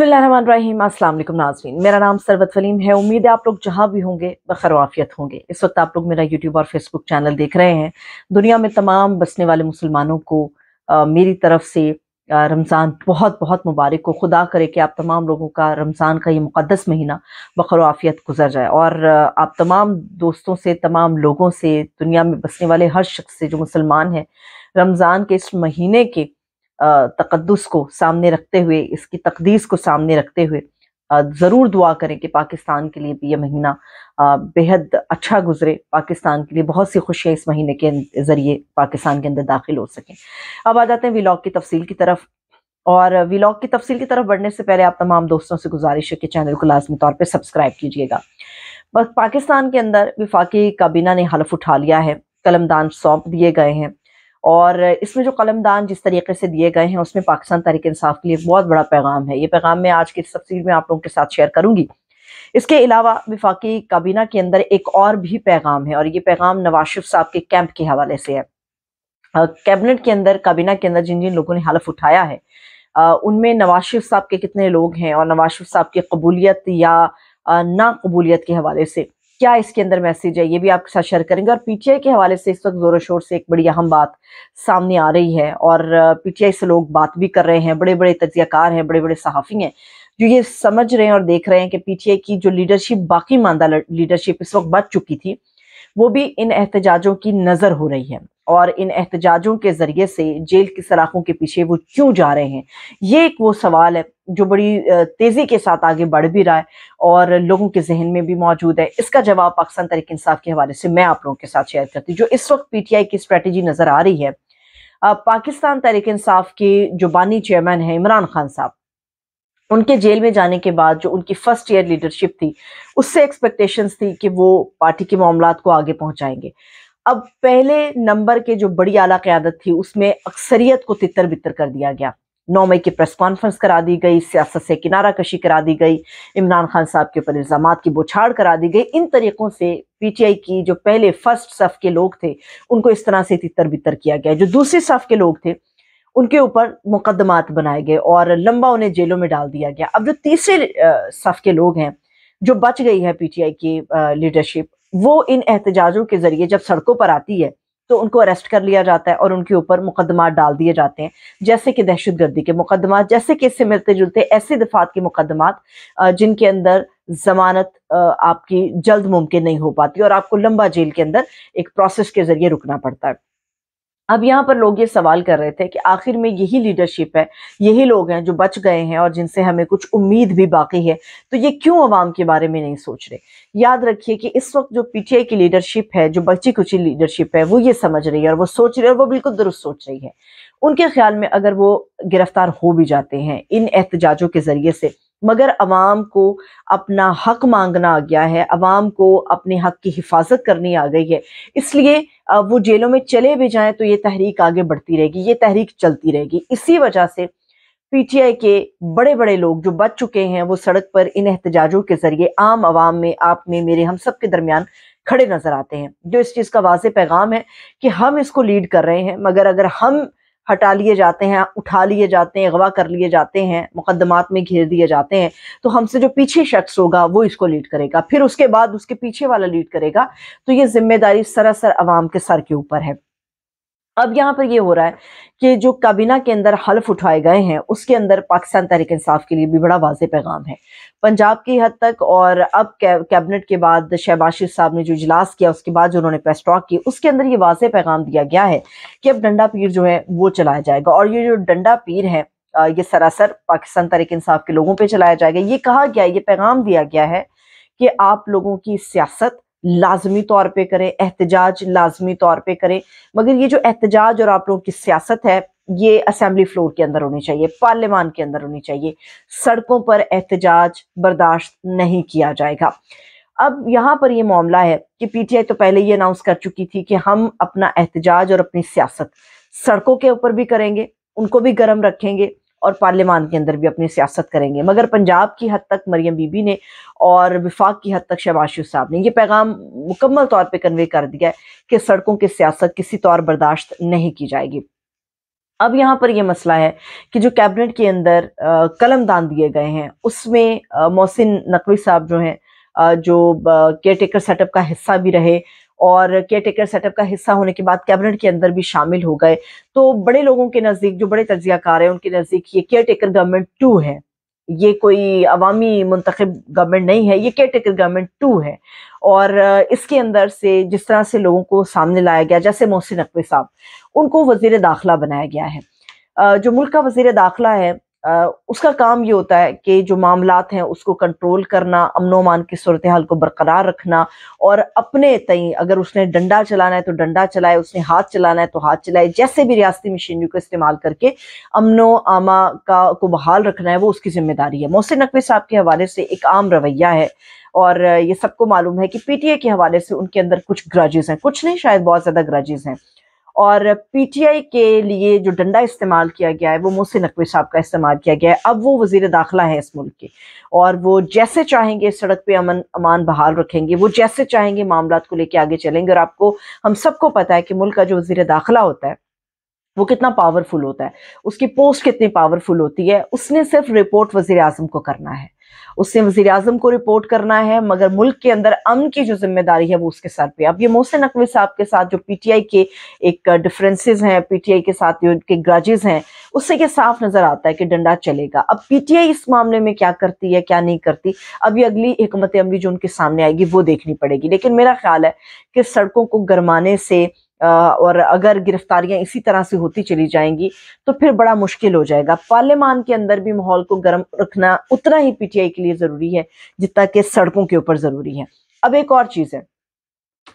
बसमीम असल नाजरीन मेरा नाम सरबत वलीम है उम्मीद है आप लोग जहाँ भी होंगे बखरवाफियत होंगे इस वक्त आप लोग मेरा यूट्यूब और फेसबुक चैनल देख रहे हैं दुनिया में तमाम बसने वाले मुसलमानों को आ, मेरी तरफ से रमज़ान बहुत बहुत मुबारक हो खुदा करे कि आप तमाम लोगों का रमज़ान का ये मुक़दस महीना बखरवाफियत गुजर जाए और आप तमाम दोस्तों से तमाम लोगों से दुनिया में बसने वाले हर शख्स से जो मुसलमान हैं रमज़ान के इस महीने के तकदस को सामने रखते हुए इसकी तकदीस को सामने रखते हुए ज़रूर दुआ करें कि पाकिस्तान के लिए भी ये महीना बेहद अच्छा गुजरे पाकिस्तान के लिए बहुत सी खुशियाँ इस महीने के अं-, ज़रिए पाकिस्तान के अंदर दाखिल हो सकें अब आ जाते हैं विलाग की तफसील की तरफ और विलाग की तफसील की तरफ बढ़ने से पहले आप तमाम दोस्तों से गुजारिश है कि चैनल को लाजमी तौर पर सब्सक्राइब कीजिएगा बस पाकिस्तान के अंदर विफाकी काबीना ने हलफ उठा लिया है कलमदान सौंप दिए गए हैं और इसमें जो कलमदान जिस तरीके से दिए गए हैं उसमें पाकिस्तान तहरीक इंसाफ के लिए बहुत बड़ा पैगाम है ये पैगाम मैं आज की तफसील में आप लोगों के साथ शेयर करूंगी इसके अलावा विफाकी काबीना के अंदर एक और भी पैगाम है और ये पैगाम नवाज शिफ साहब के कैंप के हवाले से है कैबिनेट के अंदर काबीना के अंदर जिन जिन लोगों ने हलफ उठाया है उनमें नवाज शिफ साहब के कितने लोग हैं और नवाज शिफ साहब की कबूलियत या ना कबूलियत के हवाले से क्या इसके अंदर मैसेज है ये भी आपके साथ शेयर करेंगे और पीटीआई के हवाले से इस वक्त जोरों शोर से एक बड़ी अहम बात सामने आ रही है और पीटीआई से लोग बात भी कर रहे हैं बड़े बड़े तजियाकार हैं बड़े बड़े सहाफ़ी हैं जो ये समझ रहे हैं और देख रहे हैं कि पीटीआई की जो लीडरशिप बाकी मानदा लीडरशिप इस वक्त बच चुकी थी वो भी इन एहतजाजों की नज़र हो रही है और इन एहतजाजों के ज़रिए से जेल की सलाखों के पीछे वो क्यों जा रहे हैं ये एक वो सवाल है जो बड़ी तेज़ी के साथ आगे बढ़ भी रहा है और लोगों के जहन में भी मौजूद है इसका जवाब पाकिस्तान तरीक इंसाफ के हवाले से मैं आप लोगों के साथ शेयर करती हूँ जो इस वक्त पी टी आई की स्ट्रेटजी नज़र आ रही है पाकिस्तान तहरीक इंसाफ के जो बानी चेयरमैन हैं इमरान खान साहब उनके जेल में जाने के बाद जो उनकी फर्स्ट ईयर लीडरशिप थी उससे एक्सपेक्टेशंस थी कि वो पार्टी के मामला को आगे पहुंचाएंगे अब पहले नंबर के जो बड़ी आला क्यादत थी उसमें अक्सरियत को तितर बितर कर दिया गया नौ मई की प्रेस कॉन्फ्रेंस करा दी गई सियासत से किनारा कशी करा दी गई इमरान खान साहब के ऊपर इल्ज़ाम की बोछाड़ करा दी गई इन तरीक़ों से पीटीआई की जो पहले फर्स्ट सफ के लोग थे उनको इस तरह से तितर बितर किया गया जो दूसरे सफ के लोग थे उनके ऊपर मुकदमात बनाए गए और लंबा उन्हें जेलों में डाल दिया गया अब जो तीसरे सफ के लोग हैं जो बच गई है पीटीआई की लीडरशिप वो इन एहतजाजों के जरिए जब सड़कों पर आती है तो उनको अरेस्ट कर लिया जाता है और उनके ऊपर मुकदमा डाल दिए जाते हैं जैसे कि दहशत गर्दी के मुकदमा जैसे कि इससे मिलते जुलते ऐसे दफात के मुकदमा जिनके अंदर जमानत आपकी जल्द मुमकिन नहीं हो पाती और आपको लंबा जेल के अंदर एक प्रोसेस के जरिए रुकना पड़ता है अब यहाँ पर लोग ये सवाल कर रहे थे कि आखिर में यही लीडरशिप है यही लोग हैं जो बच गए हैं और जिनसे हमें कुछ उम्मीद भी बाकी है तो ये क्यों अवाम के बारे में नहीं सोच रहे याद रखिए कि इस वक्त जो पीटीआई की लीडरशिप है जो बची कुची लीडरशिप है वो ये समझ रही है और वो सोच रही है और वो बिल्कुल दुरुस्त सोच रही है उनके ख्याल में अगर वो गिरफ्तार हो भी जाते हैं इन एहतजाजों के जरिए से मगर आवाम को अपना हक मांगना आ गया है अवाम को अपने हक की हिफाजत करनी आ गई है इसलिए वो जेलों में चले भी जाएं तो ये तहरीक आगे बढ़ती रहेगी ये तहरीक चलती रहेगी इसी वजह से पीटीआई के बड़े बड़े लोग जो बच चुके हैं वो सड़क पर इन एहतजाजों के जरिए आम आवाम में आप में मेरे हम सब के दरमियान खड़े नजर आते हैं जो इस चीज़ का वाज पैगाम है कि हम इसको लीड कर रहे हैं मगर अगर हम हटा लिए जाते हैं उठा लिए जाते हैं अगवा कर लिए जाते हैं मुकदमात में घेर दिए जाते हैं तो हमसे जो पीछे शख्स होगा वो इसको लीड करेगा फिर उसके बाद उसके पीछे वाला लीड करेगा तो ये जिम्मेदारी सरासर आवाम के सर के ऊपर है अब यहाँ पर ये हो रहा है कि जो काबीना के अंदर हल्फ उठाए गए हैं उसके अंदर पाकिस्तान तहरीक इंसाफ के लिए भी बड़ा वाज पैगाम है पंजाब की हद तक और अब कैबिनेट के बाद शहबाज साहब ने जो इजलास किया उसके बाद जो उन्होंने प्रेस टॉक की उसके अंदर ये वाज पैगाम दिया गया है कि अब डंडा पीर जो है वो चलाया जाएगा और ये जो डंडा पीर है ये सरासर पाकिस्तान तहरीक इंसाफ के लोगों पर चलाया जाएगा ये कहा गया ये पैगाम दिया गया है कि आप लोगों की सियासत लाजमी तौर पर करें एहतजाज लाजमी तौर पर करें मगर ये जो एहतजाज और आप लोगों की सियासत है ये असेंबली फ्लोर के अंदर होनी चाहिए पार्लियामान के अंदर होनी चाहिए सड़कों पर एहतजाज बर्दाश्त नहीं किया जाएगा अब यहाँ पर ये मामला है कि पीटीआई तो पहले ही अनाउंस कर चुकी थी कि हम अपना एहतजाज और अपनी सियासत सड़कों के ऊपर भी करेंगे उनको भी गर्म रखेंगे और पार्लियामान के अंदर भी अपनी सियासत करेंगे मगर पंजाब की हद तक मरियम बीबी ने और विफाक की हद तक शहबाज शरीफ साहब ने यह पैगाम मुकम्मल तौर पर कन्वे कर दिया है कि सड़कों की सियासत किसी तौर बर्दाश्त नहीं की जाएगी अब यहाँ पर यह मसला है कि जो कैबिनेट के अंदर कलम दान दिए गए हैं उसमें मोहसिन नकवी साहब जो हैं जो केयर टेकर सेटअप का हिस्सा भी रहे और केयर टेकर सेटअप का हिस्सा होने के बाद कैबिनेट के अंदर भी शामिल हो गए तो बड़े लोगों के नज़दीक जो बड़े तजियाकार हैं उनके नज़दीक ये केयर टेकर गवर्नमेंट टू है ये कोई अवामी मंतखब गवर्नमेंट नहीं है ये केयर टेकर गवर्नमेंट टू है और इसके अंदर से जिस तरह से लोगों को सामने लाया गया जैसे मोहसिन नकवी साहब उनको वजीर दाखिला बनाया गया है जो मुल्क का वजीर दाखिला है उसका काम ये होता है कि जो मामलात हैं उसको कंट्रोल करना अमन अमान की सूरत हाल को बरकरार रखना और अपने तई अगर उसने डंडा चलाना है तो डंडा चलाए उसने हाथ चलाना है तो हाथ चलाए जैसे भी रियासती मशीनरी को इस्तेमाल करके अमनो आमा का को बहाल रखना है वो उसकी जिम्मेदारी है मोहसिन नकवी साहब के हवाले से एक आम रवैया है और ये सबको मालूम है कि पी टी के हवाले से उनके अंदर कुछ ग्रजेज हैं कुछ नहीं शायद बहुत ज़्यादा ग्रजेज हैं और पीटीआई के लिए जो डंडा इस्तेमाल किया गया है वो मोहसिन नकवी साहब का इस्तेमाल किया गया है अब वो वजीर दाखिला है इस मुल्क के और वो जैसे चाहेंगे सड़क पे अमन अमान बहाल रखेंगे वो जैसे चाहेंगे मामला को लेके आगे चलेंगे और आपको हम सबको पता है कि मुल्क का जो वजीर दाखिला होता है वो कितना पावरफुल होता है उसकी पोस्ट कितनी पावरफुल होती है उसने सिर्फ रिपोर्ट वजीर आजम को करना है उसने वजीर अजम को रिपोर्ट करना है मगर मुल्क के अंदर अम की जो जिम्मेदारी है वो उसके सर पे अब ये मोहसिन नकवी साहब के साथ जो पीटीआई के एक डिफरेंसेस हैं पीटीआई के साथ जो उनके ग्रजेज हैं उससे ये साफ नजर आता है कि डंडा चलेगा अब पीटीआई इस मामले में क्या करती है क्या नहीं करती अब ये अगली हमत अमली जो उनके सामने आएगी वो देखनी पड़ेगी लेकिन मेरा ख्याल है कि सड़कों को गरमाने से और अगर गिरफ्तारियां इसी तरह से होती चली जाएंगी तो फिर बड़ा मुश्किल हो जाएगा पार्लियामान के अंदर भी माहौल को गर्म रखना उतना ही पीटीआई के लिए ज़रूरी है जितना कि सड़कों के ऊपर ज़रूरी है अब एक और चीज़ है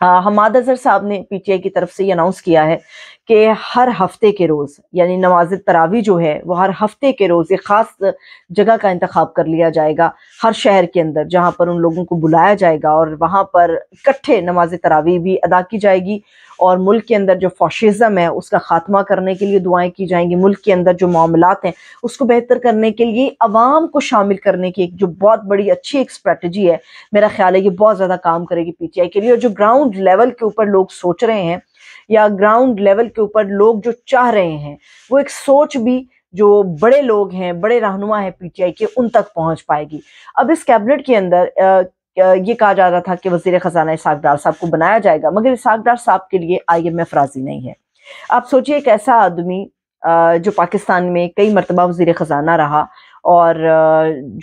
हमाद अजहर साहब ने पीटीआई की तरफ से ये अनाउंस किया है कि हर हफ्ते के रोज़ यानी नमाज तरावी जो है वो हर हफ्ते के रोज़ एक ख़ास जगह का इंतखब कर लिया जाएगा हर शहर के अंदर जहां पर उन लोगों को बुलाया जाएगा और वहां पर इकट्ठे नमाज तरावी भी अदा की जाएगी और मुल्क के अंदर जो फॉशिज़म है उसका ख़ात्मा करने के लिए दुआएं की जाएंगी मुल्क के अंदर जो मामलात हैं उसको बेहतर करने के लिए आवाम को शामिल करने की एक जो बहुत बड़ी अच्छी एक स्ट्रेटजी है मेरा ख्याल है ये बहुत ज़्यादा काम करेगी पी टी आई के लिए और जो ग्राउंड लेवल के ऊपर लोग सोच रहे हैं या ग्राउंड लेवल के ऊपर लोग जो चाह रहे हैं वो एक सोच भी जो बड़े लोग हैं बड़े रहनुमा हैं पीटीआई के उन तक पहुंच पाएगी अब इस कैबिनेट के अंदर ये कहा जा रहा था कि वजीर खजाना इसाक डार साहब को बनाया जाएगा मगर इसाक डार साहब के लिए आई एम एफ राजी नहीं है आप सोचिए एक ऐसा आदमी जो पाकिस्तान में कई मरतबा वजीर ख़जाना रहा और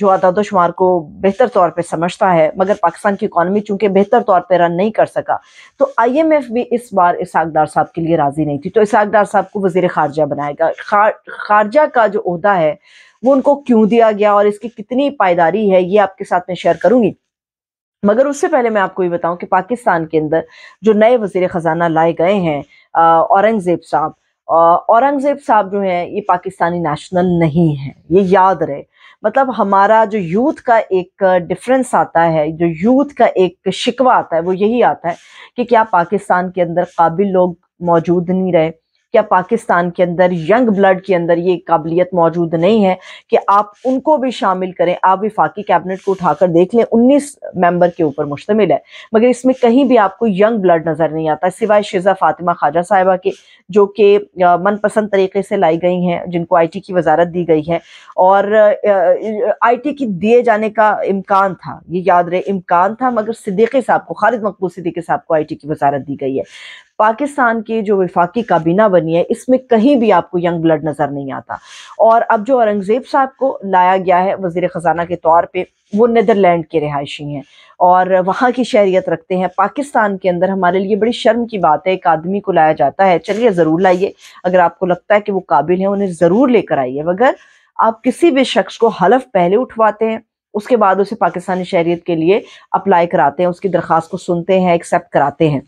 जो अदाद शुमार को बेहतर तौर पे समझता है मगर पाकिस्तान की इकानमी चूंकि बेहतर तौर पे रन नहीं कर सका तो आई एम एफ़ भी इस बार इसाक डार साहब के लिए राज़ी नहीं थी तो इसाक डार साहब को वजीर खारजा बनाएगा खारजा का जो अहदा है वो उनको क्यों दिया गया और इसकी कितनी पायदारी है ये आपके साथ में शेयर करूंगी मगर उससे पहले मैं आपको ये बताऊं कि पाकिस्तान के अंदर जो नए वजीर ख़जाना लाए गए हैं औरंगज़ेब साहब औरंगज़ेब साहब जो हैं ये पाकिस्तानी नेशनल नहीं हैं ये याद रहे मतलब हमारा जो यूथ का एक डिफरेंस आता है जो यूथ का एक शिकवा आता है वो यही आता है कि क्या पाकिस्तान के अंदर काबिल लोग मौजूद नहीं रहे क्या पाकिस्तान के अंदर यंग ब्लड के अंदर ये काबिलियत मौजूद नहीं है कि आप उनको भी शामिल करें आप विफाकी कैबिनेट को उठाकर देख लें उन्नीस मेंबर के ऊपर मुश्तमिल है मगर इसमें कहीं भी आपको यंग ब्लड नज़र नहीं आता सिवाय शिजा फातिमा ख्वाजा साहिबा के जो कि मनपसंद तरीके से लाई गई हैं जिनको आई टी की वजारत दी गई है और आई टी की दिए जाने का इम्कान था ये याद रहे इम्कान था मगर सिद्दीकी साहब को खालिद मकबूल सिद्दीकी साहब को आई टी की वजारत दी गई है पाकिस्तान की जो विफाकी काबीना बनी है इसमें कहीं भी आपको यंग ब्लड नज़र नहीं आता और अब जो औरंगज़ेब साहब को लाया गया है वजीर ख़जाना के तौर पर वो नदरलैंड के रहायशी हैं और वहाँ की शहरीत रखते हैं पाकिस्तान के अंदर हमारे लिए बड़ी शर्म की बात है एक आदमी को लाया जाता है चलिए ज़रूर लाइए अगर आपको लगता है कि वो काबिल हैं उन्हें ज़रूर लेकर आइए मगर आप किसी भी शख्स को हलफ पहले उठवाते हैं उसके बाद उसे पाकिस्तानी शहरीत के लिए अप्लाई कराते हैं उसकी दरख्वास्त को सुनते हैं एक्सेप्ट कराते हैं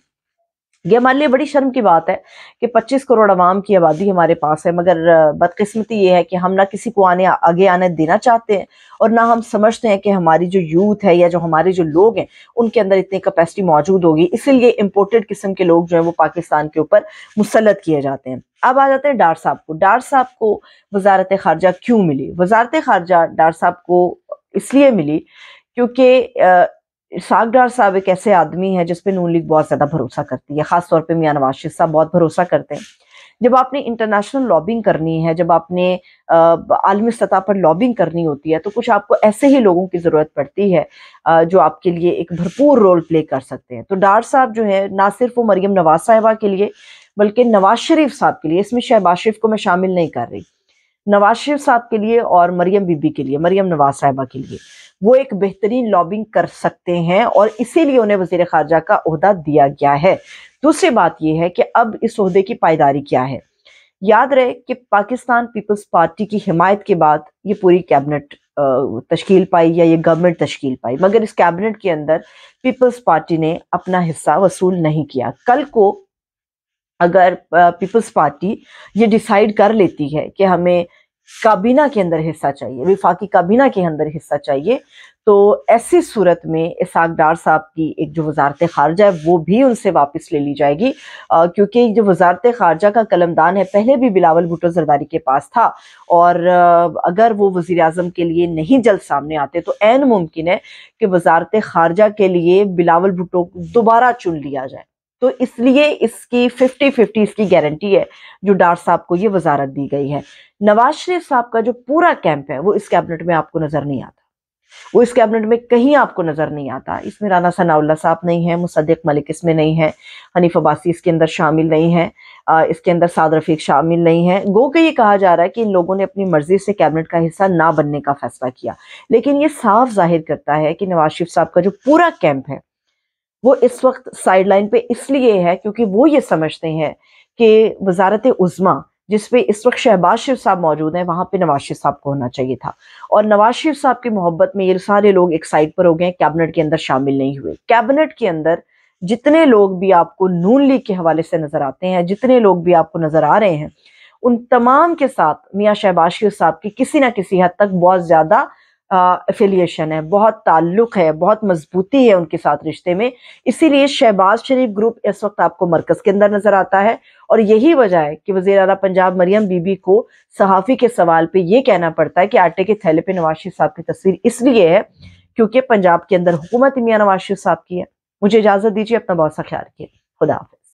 ये हमारे लिए बड़ी शर्म की बात है कि 25 करोड़ आवाम की आबादी हमारे पास है मगर बदकिस्मती ये है कि हम ना किसी को आने आगे आने देना चाहते हैं और ना हम समझते हैं कि हमारी जो यूथ है या जो हमारे जो लोग हैं उनके अंदर इतनी कैपेसिटी मौजूद होगी इसीलिए इम्पोर्टेड किस्म के लोग जो है वो पाकिस्तान के ऊपर मुसलत किए जाते हैं अब आ जाते हैं डार साहब को डार साहब को वजारत खारजा क्यों मिली वजारत खारजा डार साहब को इसलिए मिली क्योंकि सागडार साहब एक ऐसे आदमी है जिसपे नून लीग बहुत ज़्यादा भरोसा करती है खासतौर पर मियाँ नवाज शरीफ साहब बहुत भरोसा करते हैं जब आपने इंटरनेशनल लॉबिंग करनी है जब आपने आलमी सतह पर लॉबिंग करनी होती है तो कुछ आपको ऐसे ही लोगों की ज़रूरत पड़ती है जो आपके लिए एक भरपूर रोल प्ले कर सकते हैं तो डार साहब जो है ना सिर्फ वो मरियम नवाज साहिबा के लिए बल्कि नवाज शरीफ साहब के लिए इसमें शहबाज शरीफ को मैं शामिल नहीं कर रही नवाज शरीफ साहब के लिए और मरियम बीबी के लिए मरियम नवाज साहिबा के लिए वो एक बेहतरीन लॉबिंग कर सकते हैं और इसीलिए उन्हें वजीर खारजा का अहदा दिया गया है दूसरी बात यह है कि अब इस अहदे की पायदारी क्या है याद रहे कि पाकिस्तान पीपल्स पार्टी की हिमायत के बाद ये पूरी कैबिनेट तश्कील पाई या ये गवर्नमेंट तश्कील पाई मगर इस कैबिनेट के अंदर पीपल्स पार्टी ने अपना हिस्सा वसूल नहीं किया कल को अगर पीपल्स पार्टी ये डिसाइड कर लेती है कि हमें काबीना के अंदर हिस्सा चाहिए विफाकी काबीना के अंदर हिस्सा चाहिए तो ऐसी सूरत में इसाक डार साहब की एक जो वजारत खारजा है वो भी उनसे वापस ले ली जाएगी क्योंकि जो वजारत खारजा का कलमदान है पहले भी बिलावल भुटो जरदारी के पास था और अगर वो वज़ी अजम के लिए नहीं जल्द सामने आते तो एन मुमकिन है कि वजारत खारजा के लिए बिलावल भुटो दोबारा चुन लिया जाए तो इसलिए इसकी फिफ्टी फिफ्टी इसकी गारंटी है जो डार साहब को ये वजारत दी गई है नवाज शरीफ साहब का जो पूरा कैंप है वो इस कैबिनेट में आपको नजर नहीं आता वो इस कैबिनेट में कहीं आपको नजर नहीं आता इसमें राना सनाउल्ला साहब नहीं है मुसद्दिक मलिक इसमें नहीं है हनीफ अब्बासी इसके अंदर शामिल नहीं है इसके अंदर साद रफीक शामिल नहीं है गो के ये कहा जा रहा है कि इन लोगों ने अपनी मर्जी से कैबिनेट का हिस्सा ना बनने का फैसला किया लेकिन ये साफ जाहिर करता है कि नवाज शरीफ साहब का जो पूरा कैंप है वो इस वक्त साइडलाइन पे इसलिए है क्योंकि वो ये समझते हैं कि वजारत उज़मा जिसपे इस वक्त शहबाज शिव साहब मौजूद हैं वहाँ पे नवाज शिव साहब को होना चाहिए था और नवाज शरीफ साहब की मोहब्बत में ये सारे लोग एक साइड पर हो गए कैबिनेट के अंदर शामिल नहीं हुए कैबिनेट के अंदर जितने लोग भी आपको नून लीग के हवाले से नज़र आते हैं जितने लोग भी आपको नज़र आ रहे हैं उन तमाम के साथ मियाँ शहबाज शिव साहब की किसी ना किसी हद तक बहुत ज़्यादा एफिलियशन है बहुत ताल्लुक़ है बहुत मजबूती है उनके साथ रिश्ते में इसीलिए शहबाज शरीफ ग्रुप इस वक्त आपको मरकज़ के अंदर नज़र आता है और यही वजह है कि वजी अला पंजाब मरियम बीबी को सहाफ़ी के सवाल पे ये कहना पड़ता है कि आटे के थैले पे नवाज शरीफ साहब की तस्वीर इसलिए है क्योंकि पंजाब के अंदर हुकूमत मियाँ नवाज शरीफ साहब की है मुझे इजाज़त दीजिए अपना बहुत सा ख्याल रखिए खुदा